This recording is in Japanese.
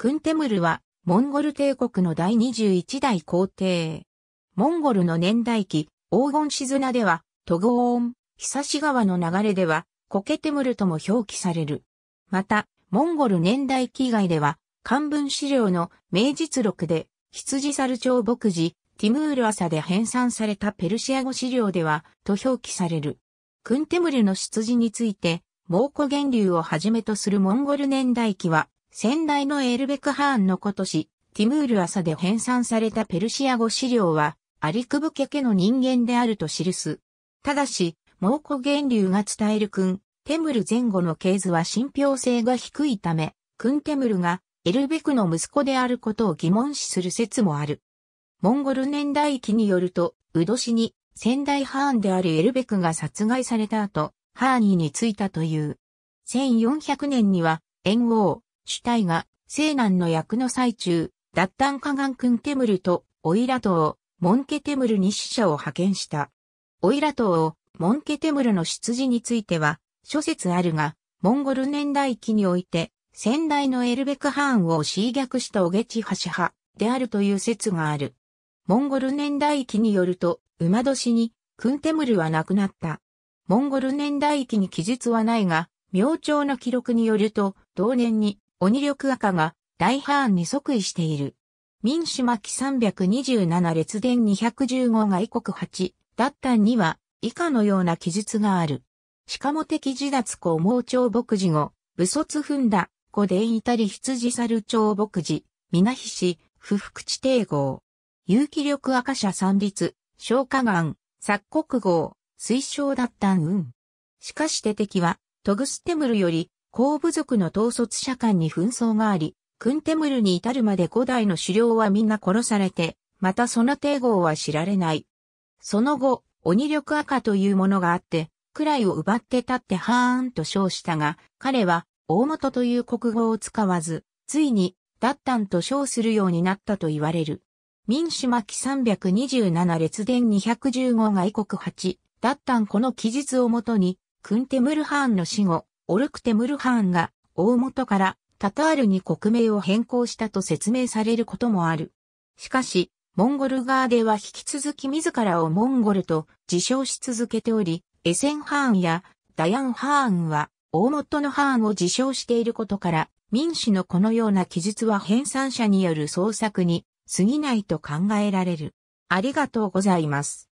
クンテムルは、モンゴル帝国の第21代皇帝。モンゴルの年代記、黄金シズナでは、トゴーン、サし川の流れでは、コケテムルとも表記される。また、モンゴル年代記以外では、漢文資料の名実録で、羊猿町牧寺、ティムール朝で編纂されたペルシア語資料では、と表記される。クンテムルの出自について、蒙古源流をはじめとするモンゴル年代記は、先代のエルベク・ハーンの今年、ティムール朝で編纂されたペルシア語資料は、アリクブケケの人間であると記す。ただし、猛古源流が伝える君、テムル前後の系図は信憑性が低いため、君テムルがエルベクの息子であることを疑問視する説もある。モンゴル年代記によると、ウド氏に先代ハーンであるエルベクが殺害された後、ハーニーについたという。1400年には、炎王、主体が、西南の役の最中、脱炭化岩君テムルと、オイラ島、モンケテムルに死者を派遣した。オイラ島を、モンケテムルの出自については、諸説あるが、モンゴル年代記において、先代のエルベク・ハーンを侵略したオゲチ・ハシ派であるという説がある。モンゴル年代記によると、馬年に、クンテムルは亡くなった。モンゴル年代記に記述はないが、明朝の記録によると、同年に、鬼力赤が大波ーに即位している。民主巻327列伝215外国8だったには以下のような記述がある。しかも敵自脱公盲腸牧事後、武卒踏んだ、古伝いたり羊猿町牧事、皆ひし、不服地帝号。有気力赤社三立、消化岩、殺国号、推奨だったん運。しかして敵は、トグステムルより、後部族の統率者間に紛争があり、クンテムルに至るまで古代の狩猟はみんな殺されて、またその帝号は知られない。その後、鬼力赤というものがあって、位を奪って立ってハーンと称したが、彼は大元という国語を使わず、ついに、ダッタンと称するようになったと言われる。民主巻327列伝215外国8、ダッタンこの記述をもとに、クンテムルハーンの死後、オルクテムルハーンが大元からタタールに国名を変更したと説明されることもある。しかし、モンゴル側では引き続き自らをモンゴルと自称し続けており、エセンハーンやダヤンハーンは大元のハーンを自称していることから、民主のこのような記述は編纂者による創作に過ぎないと考えられる。ありがとうございます。